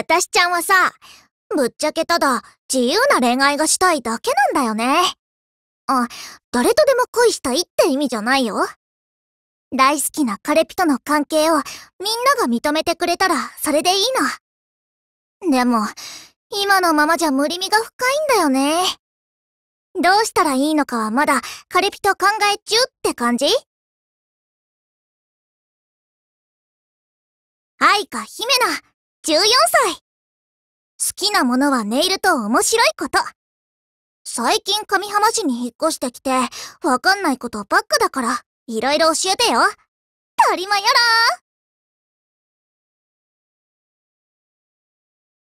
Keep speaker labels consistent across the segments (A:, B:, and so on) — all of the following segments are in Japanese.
A: 私ちゃんはさ、ぶっちゃけただ、自由な恋愛がしたいだけなんだよね。あ、誰とでも恋したいって意味じゃないよ。大好きな彼ピとの関係をみんなが認めてくれたらそれでいいの。でも、今のままじゃ無理味が深いんだよね。どうしたらいいのかはまだ彼ピと考え中って感じ
B: 愛か姫
A: な。14歳。好きなものはネイルと面白いこと。最近上浜市に引っ越してきて、わかんないことばっかだから、
B: いろいろ教えてよ。たりまやら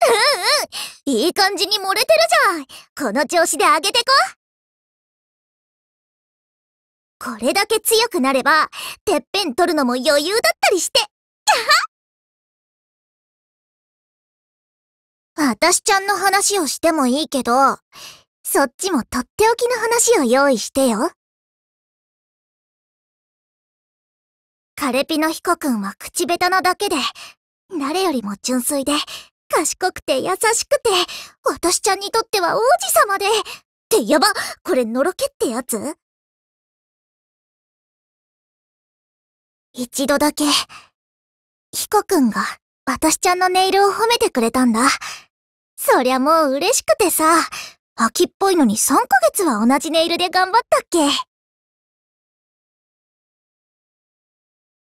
B: うんうん、いい感じに漏れてるじゃん。この調子で上げてこ。これだけ強くなれば、てっぺん取るのも余裕だったりして。私ちゃんの話をしてもいいけど、そっちもとっておきの話を用意してよ。
A: カれピのヒコくんは口下手なだけで、誰よりも純粋で、賢くて優しくて、私ちゃんにとっては王子様で。ってやば、これのろけってやつ
B: 一度だけ、ヒコくんが私
A: ちゃんのネイルを褒めてくれたんだ。そりゃもう嬉しくてさ、秋っぽいのに3ヶ月は同じネイルで頑張ったっけ。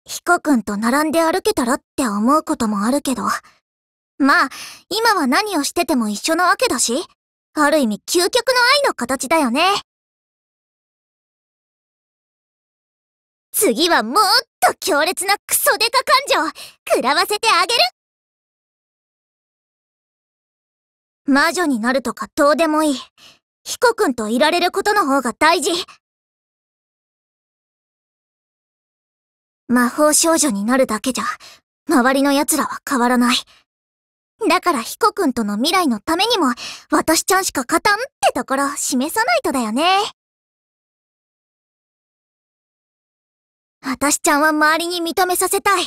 A: ヒコ君と並んで歩けたらって思うこともあるけど、まあ、今は何をしてても一緒なわけだし、ある意味究
B: 極の愛の形だよね。次はもっと強烈なクソデカ感情、食らわせてあげる魔女になるとかどうでもいい。ヒコ君といられることの方が大事。
A: 魔法少女になるだけじゃ、周りの奴らは変わらない。だからヒコ君との未来のためにも、私ちゃんしか勝たんっ
B: てところを示さないとだよね。
A: 私ちゃんは周りに認めさせたい。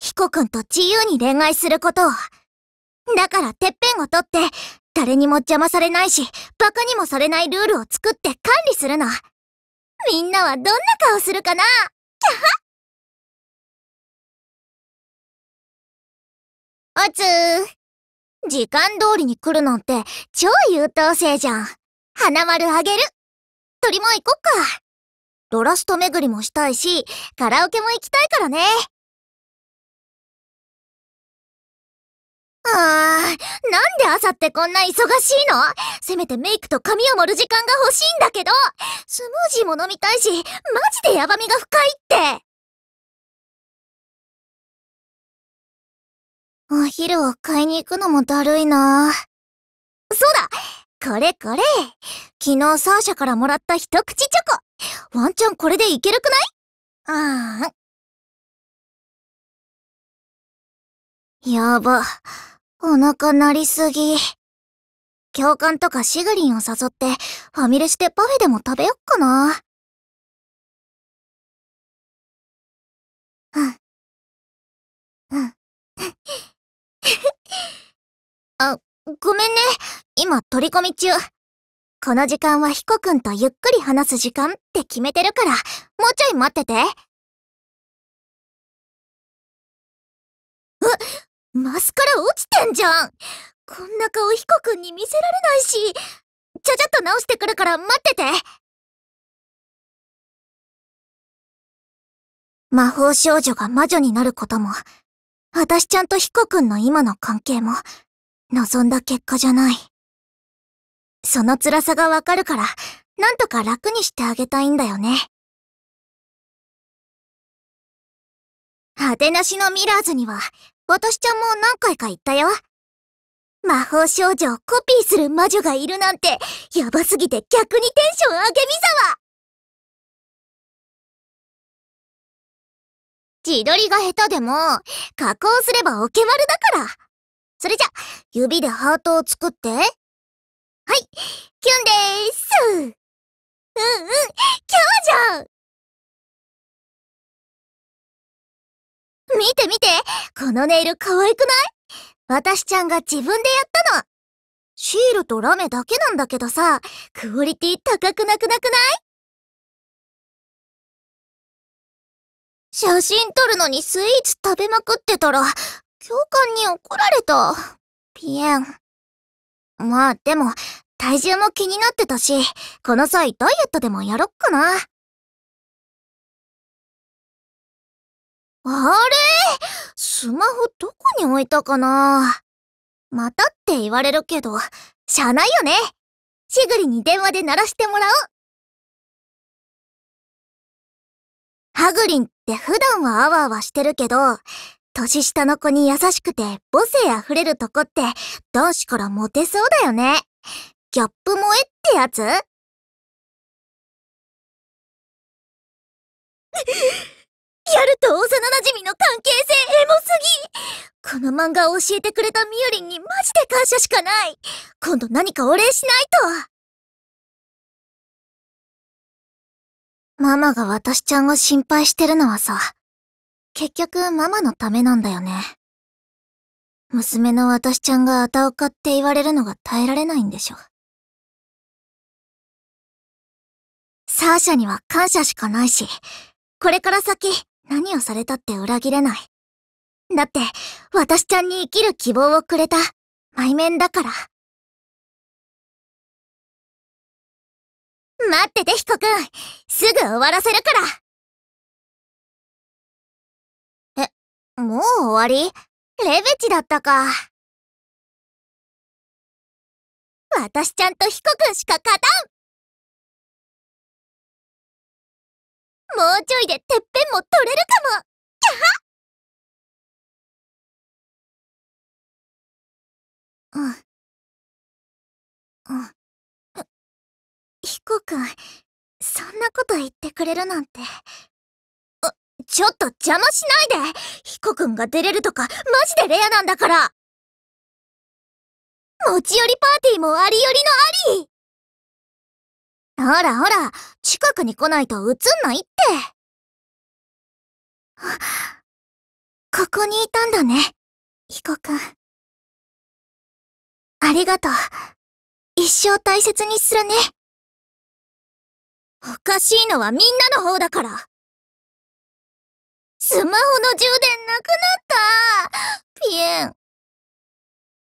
A: ヒコ君と自由に恋愛することを。だからてっぺんを取って、誰にも邪魔されないし、馬鹿にもされないルールを作って管理するの。みんなはどんな顔するかな
B: キ
A: ャハおつー。時間通りに来るなんて超優等生じゃん。花丸あげる。鳥も行こっか。ドラスト巡りもしたい
B: し、カラオケも行きたいからね。
A: あー、なんで朝ってこんな忙しいのせめてメイクと髪を盛る時間が欲しいんだけどスムージーも飲みたいし、マジでヤバみが深
B: いってお
A: 昼を買いに行くのもだるいなそうだこれこれ昨日サーシャからもらった一口チョコワンチャンこれでいけるくない
B: あーん。やば。お腹なりすぎ。教官とかシグリンを誘って、ファミレスでパフェでも食べよっかな。うん。
A: うん。あ、ごめんね。今取り込み中。この時間はヒコくんとゆっくり話す時間って決めてるから、もうちょい待ってて。
B: えマスカラ落ちてんじゃんこんな顔彦君に見せられないし、ちゃちゃっと直してくるから待ってて
A: 魔法少女が魔女になることも、私ちゃんとく君の今の関係も、望んだ結果じゃない。その辛
B: さがわかるから、なんとか楽にしてあげたいんだよね。
A: 派手なしのミラーズには、私ちゃんも何回か言ったよ。魔法少女をコピーする魔女がいるなんて、や
B: ばすぎて逆にテンション上げみさわ自撮りが下手でも、加工すればオケルだから。それじゃ、指でハートを作って。はい、キュンでーす。うんうん。見て見てこのネイル可愛くない私ちゃんが自分でやったのシールとラメだけなんだけどさ、クオリティ高くなくなくない
A: 写真撮るのにスイーツ食べまくってたら、教官に怒られた。ピエン。まあでも、体重も気にな
B: ってたし、この際ダイエットでもやろっかな。
A: あれスマホどこに置いたかなまたって言われるけど、しゃあないよね。シぐり
B: に電話で鳴らしてもらおう。ハ
A: グリンって普段はあわあわしてるけど、年下の子に優しくて母性あふれるとこって男子からモテそうだよね。ギャップ萌えっ
B: てやつ
A: ギャルと幼馴染の関係性エモすぎこの漫画を教えてくれたみゆりんにマジで感謝しかない今度何かお礼しないと
B: ママが私ちゃんを心配し
A: てるのはさ、結局ママのためなんだよね。娘の私ちゃんがあたおかって言われるのが耐えられないんでしょ。
B: サーシャには感謝しかないし、これから先、何をされたって裏切れない。だって、私ちゃんに生きる希望をくれた、マ面だから。待ってて、彦くんすぐ終わらせるからえ、もう終わりレベチだったか。私ちゃんと彦くんしか勝たんもうちょいでてっぺんも取れるかもキャハうんうん
A: ヒコくんそんなこと言ってくれるなんてあちょっと邪魔しないでヒコくんが出れるとかマジでレアなんだから
B: 持ち寄りパーティーもありよりのありほらほら、近くに来ないと映んないって。ここにいたんだね、ヒコくん。ありがとう。一生大切にするね。おかしいのはみんなの方だから。スマホの充電なくなったピエン。